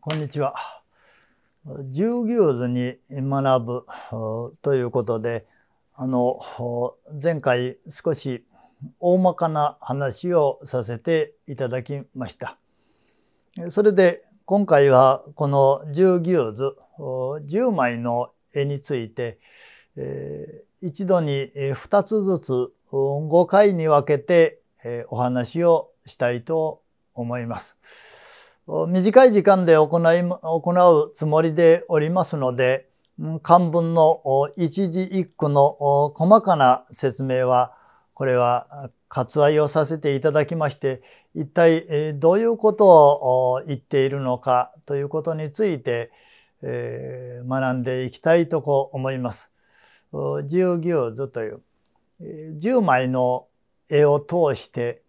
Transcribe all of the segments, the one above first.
こんにちは。従業図に学ぶということで、あの、前回少し大まかな話をさせていただきました。それで今回はこの従業図、10枚の絵について、一度に2つずつ5回に分けてお話をしたいと思います。短い時間で行い、行うつもりでおりますので、漢文の一字一句の細かな説明は、これは割愛をさせていただきまして、一体どういうことを言っているのかということについて、学んでいきたいとこ思います。十行図という、十枚の絵を通して、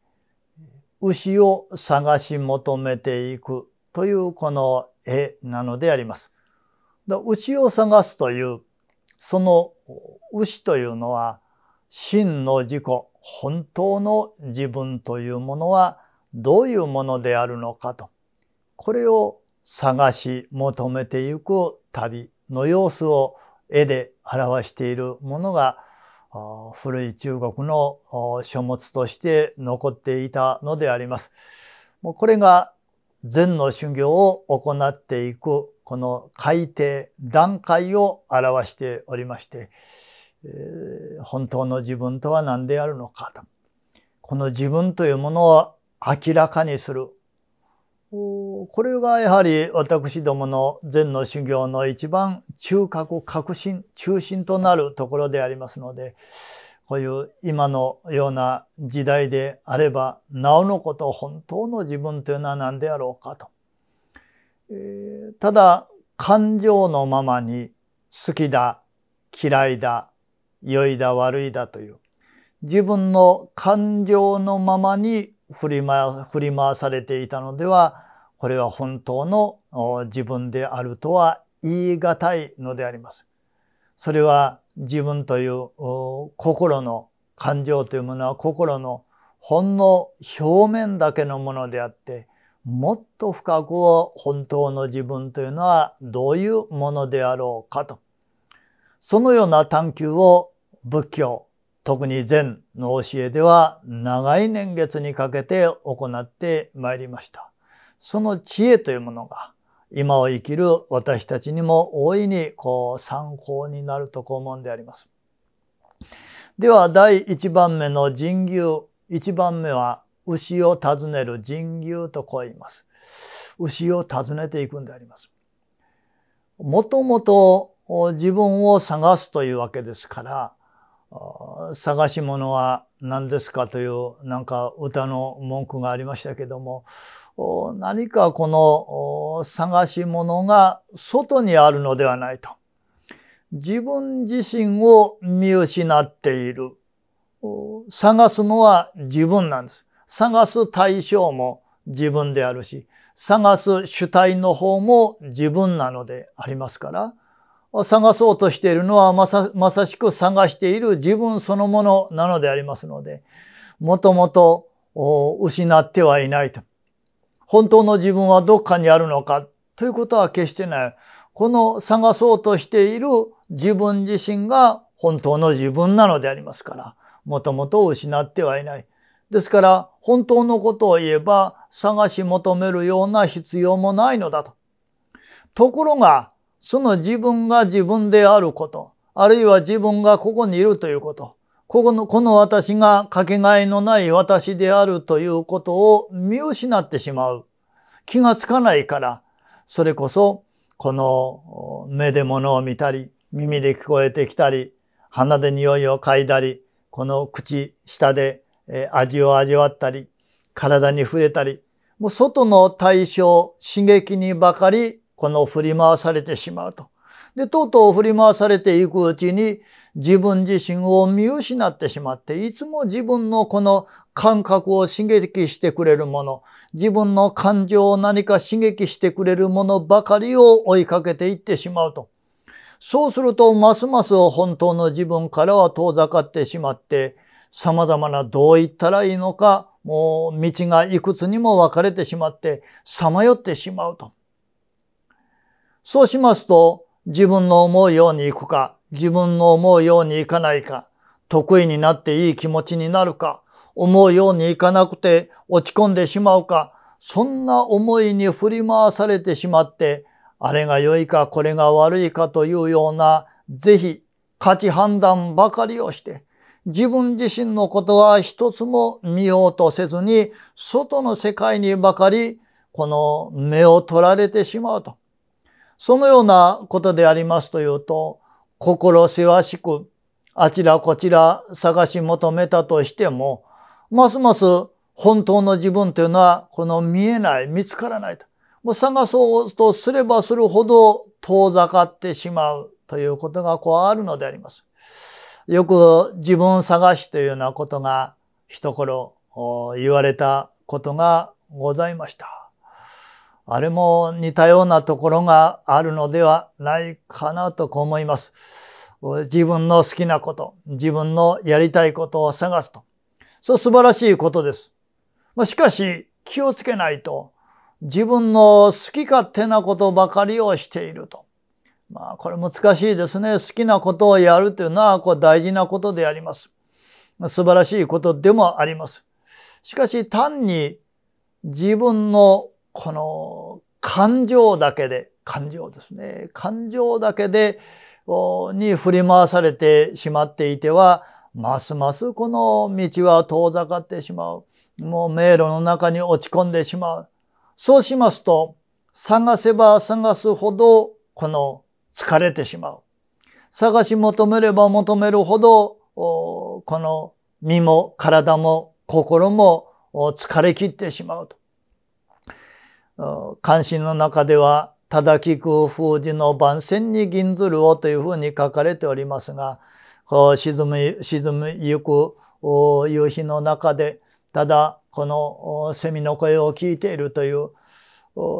牛を探し求めていくというこの絵なのであります。牛を探すという、その牛というのは、真の自己、本当の自分というものはどういうものであるのかと、これを探し求めていく旅の様子を絵で表しているものが古い中国の書物として残っていたのであります。これが禅の修行を行っていくこの改定段階を表しておりまして、え本当の自分とは何であるのかとこの自分というものを明らかにするこれがやはり私どもの禅の修行の一番中核、核心、中心となるところでありますので、こういう今のような時代であれば、なおのこと本当の自分というのは何であろうかと。えー、ただ、感情のままに好きだ、嫌いだ、良いだ、悪いだという、自分の感情のままに振り回されていたのでは、これは本当の自分であるとは言い難いのであります。それは自分という心の感情というものは心のほんの表面だけのものであって、もっと深く本当の自分というのはどういうものであろうかと。そのような探求を仏教、特に禅の教えでは長い年月にかけて行ってまいりました。その知恵というものが、今を生きる私たちにも大いにこう参考になるとこう思うんであります。では第1番目の神牛。1番目は牛を訪ねる神牛とこう言います。牛を訪ねていくんであります。もともと自分を探すというわけですから、探し物は何ですかというなんか歌の文句がありましたけども、何かこの探し物が外にあるのではないと。自分自身を見失っている。探すのは自分なんです。探す対象も自分であるし、探す主体の方も自分なのでありますから、探そうとしているのはまさまさしく探している自分そのものなのでありますので、もともと失ってはいないと。本当の自分はどっかにあるのかということは決してない。この探そうとしている自分自身が本当の自分なのでありますから、もともと失ってはいない。ですから、本当のことを言えば探し求めるような必要もないのだと。ところが、その自分が自分であること、あるいは自分がここにいるということ、この、この私がかけがえのない私であるということを見失ってしまう。気がつかないから、それこそ、この目で物を見たり、耳で聞こえてきたり、鼻で匂いを嗅いだり、この口、舌で味を味わったり、体に触れたり、もう外の対象、刺激にばかり、この振り回されてしまうと。で、とうとう振り回されていくうちに自分自身を見失ってしまって、いつも自分のこの感覚を刺激してくれるもの、自分の感情を何か刺激してくれるものばかりを追いかけていってしまうと。そうすると、ますます本当の自分からは遠ざかってしまって、様々などう言ったらいいのか、もう道がいくつにも分かれてしまって、さまよってしまうと。そうしますと、自分の思うように行くか、自分の思うように行かないか、得意になっていい気持ちになるか、思うようにいかなくて落ち込んでしまうか、そんな思いに振り回されてしまって、あれが良いかこれが悪いかというような、是非価値判断ばかりをして、自分自身のことは一つも見ようとせずに、外の世界にばかり、この目を取られてしまうと。そのようなことでありますというと、心せわしく、あちらこちら探し求めたとしても、ますます本当の自分というのは、この見えない、見つからないと。もう探そうとすればするほど遠ざかってしまうということがこうあるのであります。よく自分探しというようなことが一頃言われたことがございました。あれも似たようなところがあるのではないかなと思います。自分の好きなこと、自分のやりたいことを探すと。そう素晴らしいことです。しかし気をつけないと自分の好き勝手なことばかりをしていると。まあこれ難しいですね。好きなことをやるというのはこう大事なことであります。素晴らしいことでもあります。しかし単に自分のこの感情だけで、感情ですね。感情だけで、に振り回されてしまっていては、ますますこの道は遠ざかってしまう。もう迷路の中に落ち込んでしまう。そうしますと、探せば探すほど、この疲れてしまう。探し求めれば求めるほど、この身も体も心も疲れ切ってしまうと。関心の中では、ただ聞く風寺の番宣に銀ずるをというふうに書かれておりますが、沈む、沈むゆく夕日の中で、ただこの蝉の声を聞いているという、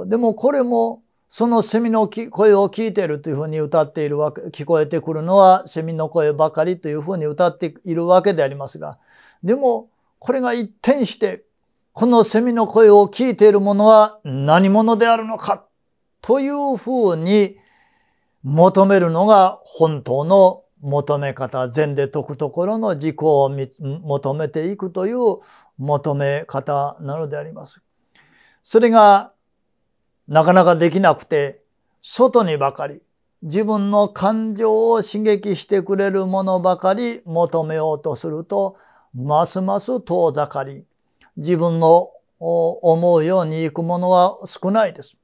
でもこれもその蝉の声を聞いているというふうに歌っているわけ、聞こえてくるのは蝉の声ばかりというふうに歌っているわけでありますが、でもこれが一転してこの蝉の声を聞いている者は何者であるのかというふうに求めるのが本当の求め方、善で解くところの自己を求めていくという求め方なのであります。それがなかなかできなくて、外にばかり、自分の感情を刺激してくれるものばかり求めようとすると、ますます遠ざかり、自分の思うようにいくものは少ないです。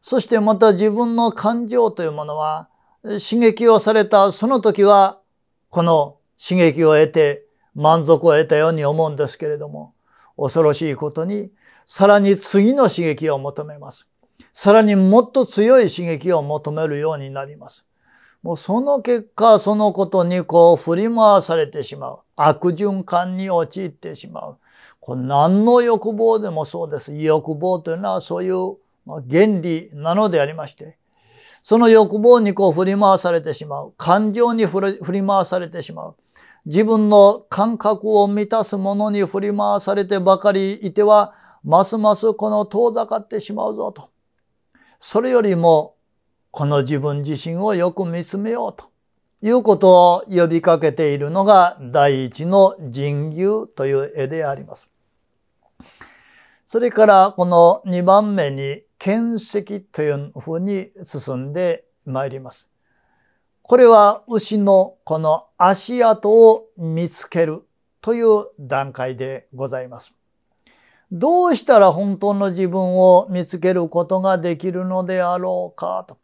そしてまた自分の感情というものは刺激をされたその時はこの刺激を得て満足を得たように思うんですけれども恐ろしいことにさらに次の刺激を求めます。さらにもっと強い刺激を求めるようになります。もうその結果そのことにこう振り回されてしまう悪循環に陥ってしまうこれ何の欲望でもそうです。欲望というのはそういう原理なのでありまして、その欲望にこう振り回されてしまう。感情に振り回されてしまう。自分の感覚を満たすものに振り回されてばかりいては、ますますこの遠ざかってしまうぞと。それよりも、この自分自身をよく見つめようということを呼びかけているのが第一の人牛という絵であります。それからこの2番目に見石というふうに進んでまいります。これは牛のこの足跡を見つけるという段階でございます。どうしたら本当の自分を見つけることができるのであろうかと。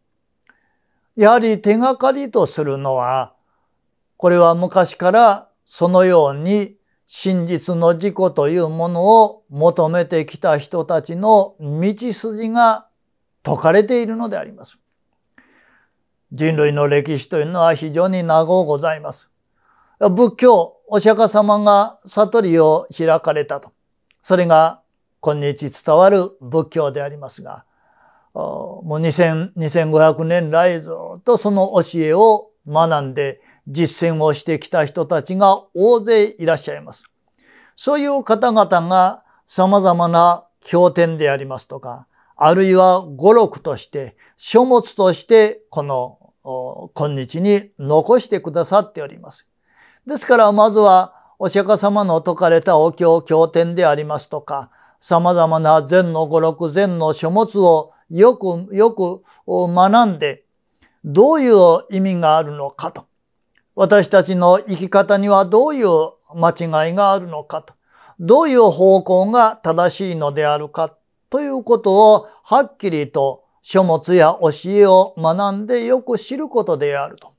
やはり手がかりとするのは、これは昔からそのように真実の自己というものを求めてきた人たちの道筋が解かれているのであります。人類の歴史というのは非常に長うございます。仏教、お釈迦様が悟りを開かれたと。それが今日伝わる仏教でありますが、もう2000、2500年来ずっとその教えを学んで、実践をしてきた人たちが大勢いらっしゃいます。そういう方々が様々な経典でありますとか、あるいは語録として、書物として、この、今日に残してくださっております。ですから、まずは、お釈迦様の説かれたお経経典でありますとか、様々な禅の語録、禅の書物をよく、よく学んで、どういう意味があるのかと。私たちの生き方にはどういう間違いがあるのかと、どういう方向が正しいのであるかということをはっきりと書物や教えを学んでよく知ることであると。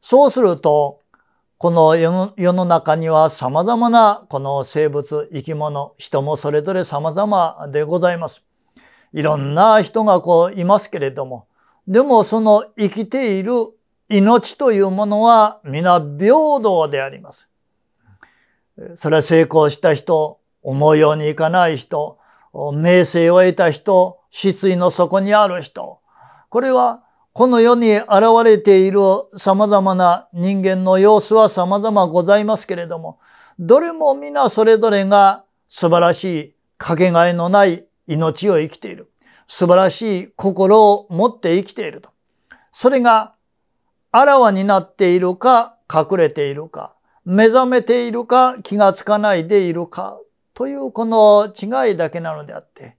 そうすると、この世の中には様々なこの生物、生き物、人もそれぞれ様々でございます。いろんな人がこういますけれども、でもその生きている命というものは皆平等であります。それは成功した人、思うようにいかない人、名声を得た人、失意の底にある人。これはこの世に現れている様々な人間の様子は様々ございますけれども、どれも皆それぞれが素晴らしいかけがえのない命を生きている。素晴らしい心を持って生きていると。それがあらわになっているか隠れているか、目覚めているか気がつかないでいるかというこの違いだけなのであって、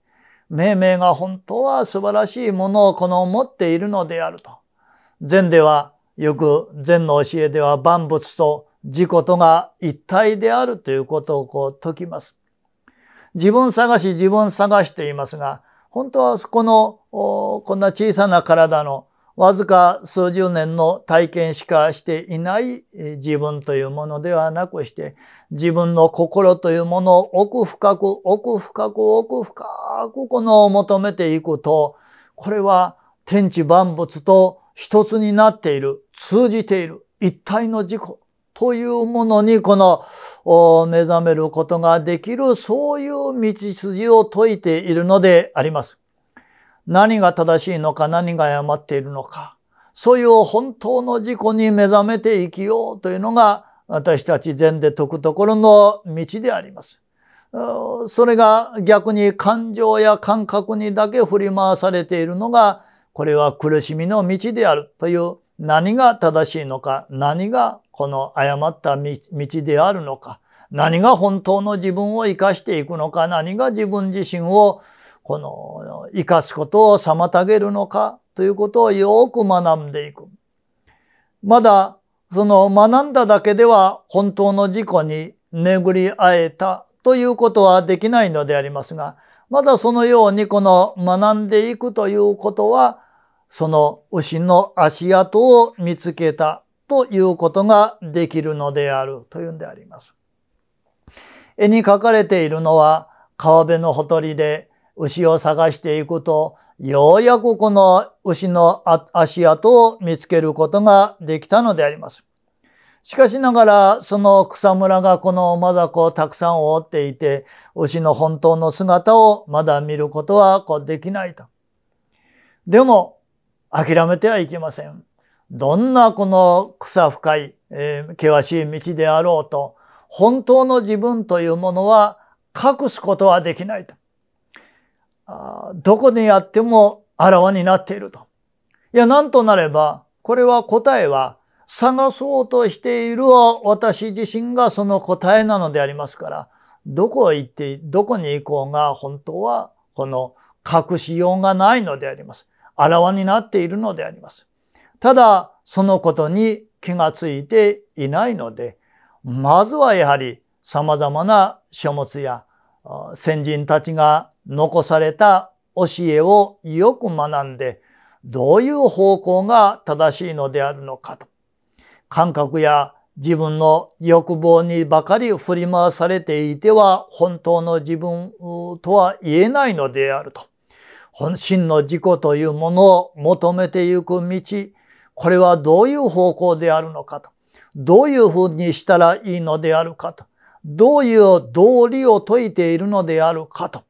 命名が本当は素晴らしいものをこの持っているのであると。禅ではよく禅の教えでは万物と自己とが一体であるということをこう説きます。自分探し自分探しと言いますが、本当はこの、こんな小さな体のわずか数十年の体験しかしていない自分というものではなくして、自分の心というものを奥深く、奥深く、奥深くこの求めていくと、これは天地万物と一つになっている、通じている、一体の自己というものにこの目覚めることができる、そういう道筋を説いているのであります。何が正しいのか何が誤っているのか、そういう本当の自己に目覚めて生きようというのが私たち禅で解くところの道であります。それが逆に感情や感覚にだけ振り回されているのが、これは苦しみの道であるという何が正しいのか、何がこの誤った道であるのか、何が本当の自分を生かしていくのか、何が自分自身をこの生かすことを妨げるのかということをよく学んでいく。まだその学んだだけでは本当の事故に巡り会えたということはできないのでありますが、まだそのようにこの学んでいくということは、その牛の足跡を見つけたということができるのであるというんであります。絵に描かれているのは川辺のほとりで牛を探していくと、ようやくこの牛の足跡を見つけることができたのであります。しかしながら、その草むらがこのマザコをたくさん覆っていて、牛の本当の姿をまだ見ることはできないと。でも、諦めてはいけません。どんなこの草深い、えー、険しい道であろうと、本当の自分というものは隠すことはできないと。どこでやってもあらわになっていると。いや、なんとなれば、これは答えは、探そうとしている私自身がその答えなのでありますから、どこへ行って、どこに行こうが本当はこの隠しようがないのであります。あらわになっているのであります。ただ、そのことに気がついていないので、まずはやはり様々な書物や先人たちが残された教えをよく学んで、どういう方向が正しいのであるのかと。感覚や自分の欲望にばかり振り回されていては本当の自分とは言えないのであると。本心の自己というものを求めていく道、これはどういう方向であるのかと。どういうふうにしたらいいのであるかと。どういう道理を説いているのであるかと。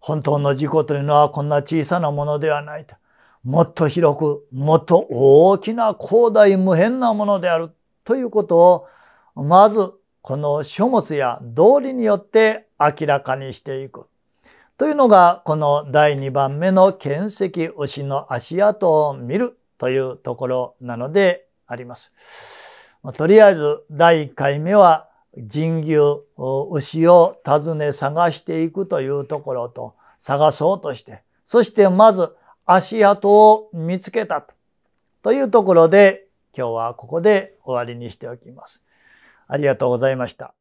本当の自己というのはこんな小さなものではないと。もっと広く、もっと大きな広大無辺なものであるということを、まずこの書物や道理によって明らかにしていく。というのが、この第2番目の剣石牛の足跡を見るというところなのであります。とりあえず、第1回目は人牛、牛を訪ね探していくというところと探そうとして、そしてまず足跡を見つけたとというところで今日はここで終わりにしておきます。ありがとうございました。